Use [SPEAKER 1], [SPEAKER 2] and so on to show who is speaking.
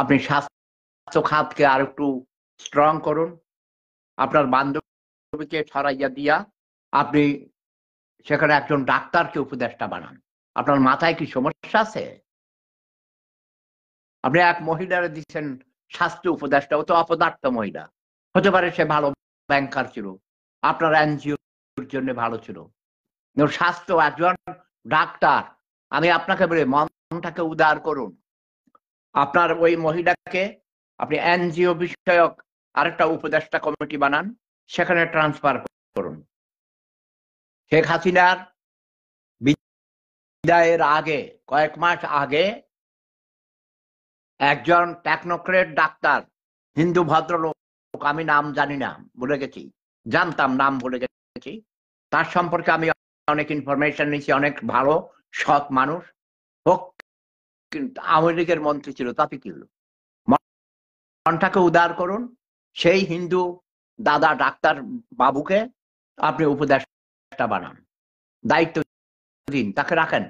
[SPEAKER 1] আপনি স্বাস্থ্য খাতকে আর একটু স্ট্রং করুন আপনার বান্ধবীকে সরাইয়া দিয়া আপনি সেখানে একজন ডাক্তারকে উপদেষ্টা বানান আপনার মাথায় কি সমস্যা আছে আপনি এক মহিলার দিচ্ছেন স্বাস্থ্য উপদেষ্টা ও তো অপদার্থ মহিলা হতে পারে সে ভালো ব্যাংকার ছিল আপনার এনজিওর জন্য ভালো ছিল স্বাস্থ্য একজন ডাক্তার আমি আপনাকে বলি মনটাকে উদার করুন আপনার ওই মহিলাকে আপনি এনজিও বিষয়ক আরেকটা উপদেষ্টা কমিটি বানান সেখানে ট্রান্সফার করুন শেখ হাসিনার বিদায়ের আগে কয়েক মাস আগে একজন টেকনোক্রেট ডাক্তার হিন্দু ভদ্রলোক আমি নাম জানি না বলে গেছি জানতাম নাম বলে গেছি তার সম্পর্কে আমি অনেক ইনফরমেশন নিয়েছি অনেক ভালো সৎ মানুষ হোক আওয়ামী লীগের মন্ত্রী ছিল তাতে কি হলো মনটাকে উদার করুন সেই হিন্দু দাদা ডাক্তার বাবুকে আপনি উপদেশটা বানান দায়িত্ব দিন তাকে রাখেন